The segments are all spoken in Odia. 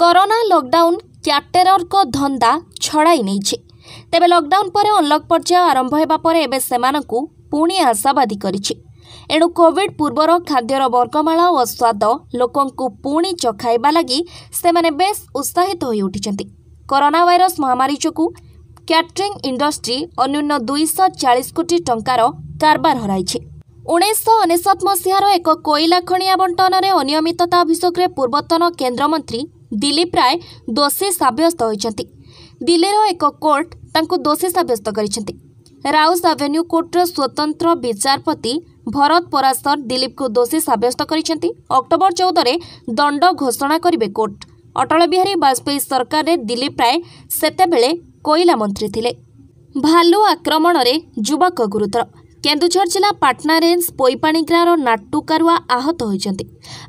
କରୋନା ଲକ୍ଡାଉନ୍ କ୍ୟାଟେରର୍ଙ୍କ ଧନ୍ଦା ଛଡ଼ାଇ ନେଇଛି ତେବେ ଲକ୍ଡାଉନ୍ ପରେ ଅନ୍ଲକ୍ ପର୍ଯ୍ୟାୟ ଆରମ୍ଭ ହେବା ପରେ ଏବେ ସେମାନଙ୍କୁ ପୁଣି ଆଶାବାଦୀ କରିଛି ଏଣୁ କୋଭିଡ୍ ପୂର୍ବର ଖାଦ୍ୟର ବର୍ଗମାଳା ଓ ସ୍ୱାଦ ଲୋକଙ୍କୁ ପୁଣି ଚଖାଇବା ଲାଗି ସେମାନେ ବେଶ୍ ଉତ୍ସାହିତ ହୋଇ ଉଠିଛନ୍ତି କରୋନା ଭାଇରସ୍ ମହାମାରୀ ଯୋଗୁଁ କ୍ୟାଟ୍ରିଂ ଇଣ୍ଡଷ୍ଟ୍ରି ଅନ୍ୟୁନ୍ୟ ଦୁଇଶହ ଚାଳିଶ କୋଟି ଟଙ୍କାର କାରବାର ହରାଇଛି ଉଣେଇଶହ ଅନେଶତ ମସିହାର ଏକ କୋଇଲା ଖଣି ଆବଣ୍ଟନରେ ଅନିୟମିତତା ଅଭିଯୋଗରେ ପୂର୍ବତନ କେନ୍ଦ୍ରମନ୍ତ୍ରୀ ଦିଲ୍ଲୀପ ରାୟ ଦୋଷୀ ସାବ୍ୟସ୍ତ ହୋଇଛନ୍ତି ଦିଲ୍ଲୀର ଏକ କୋର୍ଟ ତାଙ୍କୁ ଦୋଷୀ ସାବ୍ୟସ୍ତ କରିଛନ୍ତି ରାଉସ ଆଭେନ୍ୟୁ କୋର୍ଟର ସ୍ୱତନ୍ତ୍ର ବିଚାରପତି ଭରତ ପରାଶର ଦିଲ୍ଲୀପକୁ ଦୋଷୀ ସାବ୍ୟସ୍ତ କରିଛନ୍ତି ଅକ୍ଟୋବର ଚଉଦରେ ଦଣ୍ଡ ଘୋଷଣା କରିବେ କୋର୍ଟ ଅଟଳ ବିହାରୀ ବାଜପେୟୀ ସରକାରରେ ଦିଲ୍ଲୀପ ରାୟ ସେତେବେଳେ କୋଇଲା ମନ୍ତ୍ରୀ ଥିଲେ ଭାଲୁ ଆକ୍ରମଣରେ ଯୁବକ ଗୁରୁତର କେନ୍ଦୁଝର ଜିଲ୍ଲା ପାଟନା ରେଞ୍ଜ ପୋଇପାଣି ଗାଁର ନାଟୁକାରୁଆ ଆହତ ହୋଇଛନ୍ତି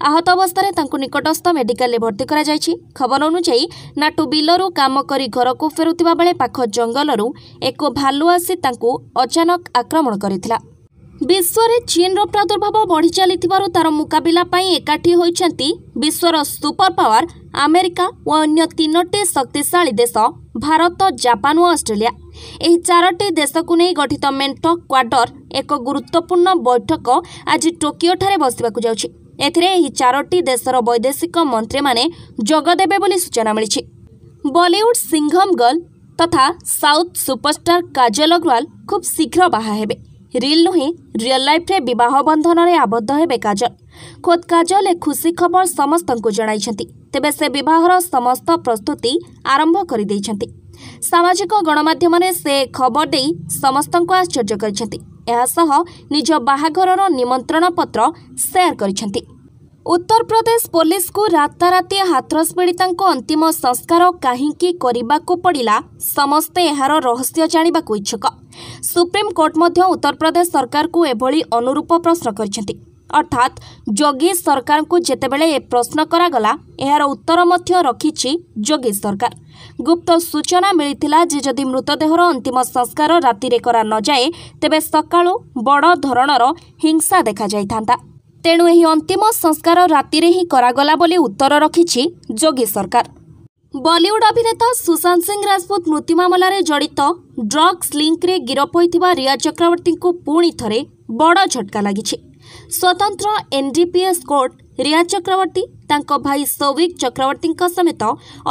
ଆହତ ଅବସ୍ଥାରେ ତାଙ୍କୁ ନିକଟସ୍ଥ ମେଡିକାଲରେ ଭର୍ତ୍ତି କରାଯାଇଛି ଖବର ଅନୁଯାୟୀ ନାଟୁ ବିଲରୁ କାମ କରି ଘରକୁ ଫେରୁଥିବା ବେଳେ ପାଖ ଜଙ୍ଗଲରୁ ଏକ ଭାଲୁ ଆସି ତାଙ୍କୁ ଅଚାନକ ଆକ୍ରମଣ କରିଥିଲା ବିଶ୍ୱରେ ଚୀନ୍ର ପ୍ରାଦୁର୍ଭାବ ବଢ଼ି ଚାଲିଥିବାରୁ ତା'ର ମୁକାବିଲା ପାଇଁ ଏକାଠି ହୋଇଛନ୍ତି ବିଶ୍ୱର ସୁପର ପାୱାର ଆମେରିକା ଓ ଅନ୍ୟ ତିନୋଟି ଶକ୍ତିଶାଳୀ ଦେଶ ଭାରତ ଜାପାନ ଓ ଅଷ୍ଟ୍ରେଲିଆ ଏହି ଚାରୋଟି ଦେଶକୁ ନେଇ ଗଠିତ ମେଣ୍ଟ କ୍ୱାଡର ଏକ ଗୁରୁତ୍ୱପୂର୍ଣ୍ଣ ବୈଠକ ଆଜି ଟୋକିଓଠାରେ ବସିବାକୁ ଯାଉଛି ଏଥିରେ ଏହି ଚାରୋଟି ଦେଶର ବୈଦେଶିକ ମନ୍ତ୍ରୀମାନେ ଯୋଗଦେବେ ବୋଲି ସୂଚନା ମିଳିଛି ବଲିଉଡ୍ ସିଂହମ୍ ଗର୍ଲ ତଥା ସାଉଥ୍ ସୁପରଷ୍ଟାର କାଜଲ ଅଗ୍ରୱାଲ ଖୁବ୍ ଶୀଘ୍ର ବାହା ହେବେ ରିଲ୍ ନୁହେଁ ରିଅଲ୍ ଲାଇଫ୍ରେ ବିବାହ ବନ୍ଧନରେ ଆବଦ୍ଧ ହେବେ କାଜଲ ଖୋଦ୍ କାଜଲ ଏ ଖୁସି ଖବର ସମସ୍ତଙ୍କୁ ଜଣାଇଛନ୍ତି ତେବେ ସେ ବିବାହର ସମସ୍ତ ପ୍ରସ୍ତୁତି ଆରମ୍ଭ କରିଦେଇଛନ୍ତି ସାମାଜିକ ଗଣମାଧ୍ୟମରେ ସେ ଖବର ଦେଇ ସମସ୍ତଙ୍କୁ ଆଶ୍ଚର୍ଯ୍ୟ କରିଛନ୍ତି ଏହାସହ ନିଜ ବାହାଘରର ନିମନ୍ତ୍ରଣ ପତ୍ର ସେୟାର କରିଛନ୍ତି ଉତ୍ତରପ୍ରଦେଶ ପୋଲିସକୁ ରାତାରାତି ହାଥରସ ପୀଡ଼ିତାଙ୍କ ଅନ୍ତିମ ସଂସ୍କାର କାହିଁକି କରିବାକୁ ପଡ଼ିଲା ସମସ୍ତେ ଏହାର ରହସ୍ୟ ଜାଣିବାକୁ ଇଚ୍ଛୁକ ସୁପ୍ରିମକୋର୍ଟ ମଧ୍ୟ ଉତ୍ତରପ୍ରଦେଶ ସରକାରକୁ ଏଭଳି ଅନୁରୂପ ପ୍ରଶ୍ନ କରିଛନ୍ତି ଅର୍ଥାତ୍ ଯୋଗୀ ସରକାରଙ୍କୁ ଯେତେବେଳେ ଏ ପ୍ରଶ୍ନ କରାଗଲା ଏହାର ଉତ୍ତର ମଧ୍ୟ ରଖିଛି ଯୋଗୀ ସରକାର ଗୁପ୍ତ ସୂଚନା ମିଳିଥିଲା ଯେ ଯଦି ମୃତଦେହର ଅନ୍ତିମ ସଂସ୍କାର ରାତିରେ କରା ନଯାଏ ତେବେ ସକାଳୁ ବଡ଼ ଧରଣର ହିଂସା ଦେଖାଯାଇଥାନ୍ତା ତେଣୁ ଏହି ଅନ୍ତିମ ସଂସ୍କାର ରାତିରେ ହିଁ କରାଗଲା ବୋଲି ଉତ୍ତର ରଖିଛି ଯୋଗୀ ସରକାର ବଲିଉଡ ଅଭିନେତା ସୁଶାନ୍ତ ସିଂ ରାଜପୁତ ମୃତ୍ୟୁ ମାମଲାରେ ଜଡ଼ିତ ଡ୍ରଗ୍ସ ଲିଙ୍କରେ ଗିରଫ ହୋଇଥିବା ରିୟା ଚକ୍ରବର୍ତ୍ତୀଙ୍କୁ ପୁଣି ଥରେ ବଡ଼ ଝଟକା ଲାଗିଛି ସ୍ୱତନ୍ତ୍ର ଏନ୍ଡିପିଏସ୍ କୋର୍ଟ ରିୟା ଚକ୍ରବର୍ତ୍ତୀ ତାଙ୍କ ଭାଇ ସୌଭିକ ଚକ୍ରବର୍ତ୍ତୀଙ୍କ ସମେତ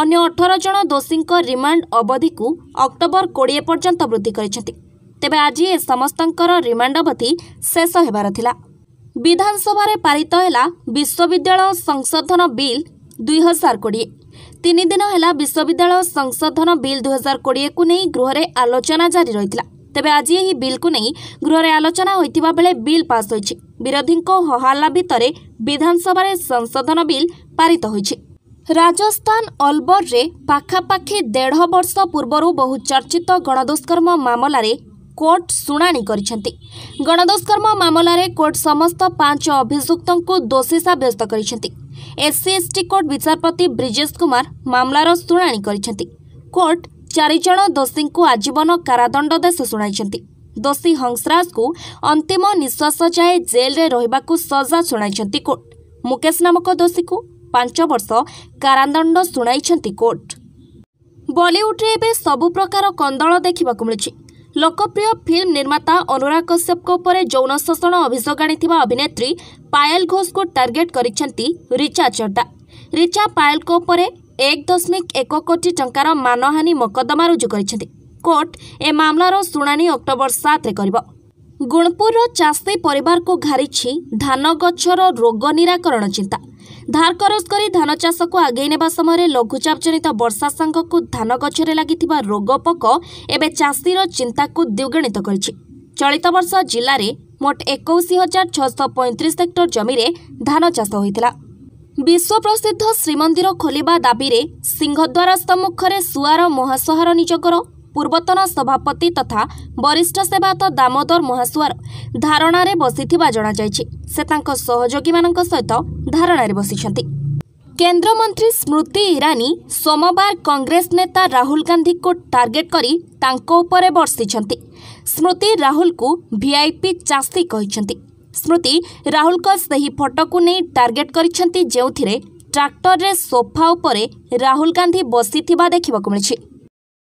ଅନ୍ୟ ଅଠର ଜଣ ଦୋଷୀଙ୍କ ରିମାଣ୍ଡ ଅବଧିକୁ ଅକ୍ଟୋବର କୋଡ଼ିଏ ପର୍ଯ୍ୟନ୍ତ ବୃଦ୍ଧି କରିଛନ୍ତି ତେବେ ଆଜି ଏ ସମସ୍ତଙ୍କର ରିମାଣ୍ଡ ଅବଧି ଶେଷ ହେବାର ଥିଲା ବିଧାନସଭାରେ ପାରିତ ହେଲା ବିଶ୍ୱବିଦ୍ୟାଳୟ ସଂଶୋଧନ ବିଲ୍ ଦୁଇହଜାର କୋଡ଼ିଏ ତିନି ଦିନ ହେଲା ବିଶ୍ୱବିଦ୍ୟାଳୟ ସଂଶୋଧନ ବିଲ୍ ଦୁଇହଜାର କୋଡ଼ିଏକୁ ନେଇ ଗୃହରେ ଆଲୋଚନା ଜାରି ରହିଥିଲା ତେବେ ଆଜି ଏହି ବିଲ୍କୁ ନେଇ ଗୃହରେ ଆଲୋଚନା ହୋଇଥିବା ବେଳେ ବିଲ୍ ପାସ୍ ହୋଇଛି ବିରୋଧୀଙ୍କ ହହାଲ୍ଲା ଭିତରେ ବିଧାନସଭାରେ ସଂଶୋଧନ ବିଲ୍ ପାରିତ ହୋଇଛି ରାଜସ୍ଥାନ ଅଲବରରେ ପାଖାପାଖି ଦେଢ଼ ବର୍ଷ ପୂର୍ବରୁ ବହୁ ଚର୍ଚ୍ଚିତ ଗଣଦୁଷ୍କର୍ମ ମାମଲାରେ କୋର୍ଟ ଶୁଣାଣି କରିଛନ୍ତି ଗଣଦୁଷ୍କର୍ମ ମାମଲାରେ କୋର୍ଟ ସମସ୍ତ ପାଞ୍ଚ ଅଭିଯୁକ୍ତଙ୍କୁ ଦୋଷୀ ସାବ୍ୟସ୍ତ କରିଛନ୍ତି ଏସ୍ସି ଏସ୍ଟି କୋର୍ଟ ବିଚାରପତି ବ୍ରିଜେଶ କୁମାର ମାମଲାର ଶୁଣାଣି କରିଛନ୍ତି କୋର୍ଟ ଚାରିଜଣ ଦୋଷୀଙ୍କୁ ଆଜୀବନ କାରାଦଣ୍ଡଦେଶ ଶୁଣାଇଛନ୍ତି ଦୋଷୀ ହଂସରାଜକୁ ଅନ୍ତିମ ନିଶ୍ୱାସ ଯାଏ ଜେଲ୍ରେ ରହିବାକୁ ସଜା ଶୁଣାଇଛନ୍ତି କୋର୍ଟ ମୁକେଶ ନାମକ ଦୋଷୀକୁ ପାଞ୍ଚ ବର୍ଷ କାରାଦଣ୍ଡ ଶୁଣାଇଛନ୍ତି କୋର୍ଟ ବଲିଉଡ଼ରେ ଏବେ ସବୁ ପ୍ରକାର କନ୍ଦଳ ଦେଖିବାକୁ ମିଳିଛି ଲୋକପ୍ରିୟ ଫିଲ୍ମ ନିର୍ମାତା ଅନୁରାଗ କଶ୍ୟପଙ୍କ ଉପରେ ଯୌନ ଶୋଷଣ ଅଭିଯୋଗ ଆଣିଥିବା ଅଭିନେତ୍ରୀ ପାୟଲ ଘୋଷଙ୍କୁ ଟାର୍ଗେଟ୍ କରିଛନ୍ତି ରିଚା ଚଡ୍ଡା ରିଚା ପାୟଲଙ୍କ ଉପରେ ଏକ ଦଶମିକ ଏକ କୋଟି ଟଙ୍କାର ମାନହାନି ମକଦ୍ଦମା ରୁଜୁ କରିଛନ୍ତି କୋର୍ଟ ଏ ମାମଲାର ଶୁଣାଣି ଅକ୍ଟୋବର ସାତରେ କରିବ ଗୁଣପୁରର ଚାଷୀ ପରିବାରକୁ ଘାରିଛି ଧାନ ଗଛର ରୋଗ ନିରାକରଣ ଚିନ୍ତା ଧାର କରି ଧାନ ଚାଷକୁ ଆଗେଇ ନେବା ସମୟରେ ଲଘୁଚାପ ଜନିତ ବର୍ଷା ସାଙ୍ଗକୁ ଧାନ ଗଛରେ ଲାଗିଥିବା ରୋଗ ପୋକ ଏବେ ଚାଷୀର ଚିନ୍ତାକୁ ଦ୍ୱିଗୁଣିତ କରିଛି ଚଳିତ ବର୍ଷ ଜିଲ୍ଲାରେ ମୋଟ ଏକୋଇଶ ହଜାର ଛଅଶହ ପଇଁତିରିଶ ହେକ୍ଟର ଜମିରେ ଧାନ ଚାଷ ହୋଇଥିଲା ବିଶ୍ୱପ୍ରସିଦ୍ଧ ଶ୍ରୀମନ୍ଦିର ଖୋଲିବା ଦାବିରେ ସିଂହଦ୍ୱାର ସମ୍ମୁଖରେ ସୁଆର ମହାସହାର ନିଯୋଗର ପୂର୍ବତନ ସଭାପତି ତଥା ବରିଷ୍ଠ ସେବାୟତ ଦାମୋଦର ମହାସୁଆର ଧାରଣାରେ ବସିଥିବା ଜଣାଯାଇଛି ସେ ତାଙ୍କ ସହଯୋଗୀମାନଙ୍କ ସହିତ ଧାରଣାରେ ବସିଛନ୍ତି କେନ୍ଦ୍ରମନ୍ତ୍ରୀ ସ୍ମୃତି ଇରାନୀ ସୋମବାର କଂଗ୍ରେସ ନେତା ରାହୁଲ ଗାନ୍ଧୀଙ୍କୁ ଟାର୍ଗେଟ୍ କରି ତାଙ୍କ ଉପରେ ବର୍ଷିଛନ୍ତି ସ୍ମୃତି ରାହୁଲଙ୍କୁ ଭିଆଇପି ଚାଷୀ କହିଛନ୍ତି ସ୍ମୃତି ରାହୁଲଙ୍କ ସେହି ଫଟୋକୁ ନେଇ ଟାର୍ଗେଟ୍ କରିଛନ୍ତି ଯେଉଁଥିରେ ଟ୍ରାକ୍ଟରରେ ସୋଫା ଉପରେ ରାହୁଲ ଗାନ୍ଧୀ ବସିଥିବା ଦେଖିବାକୁ ମିଳିଛି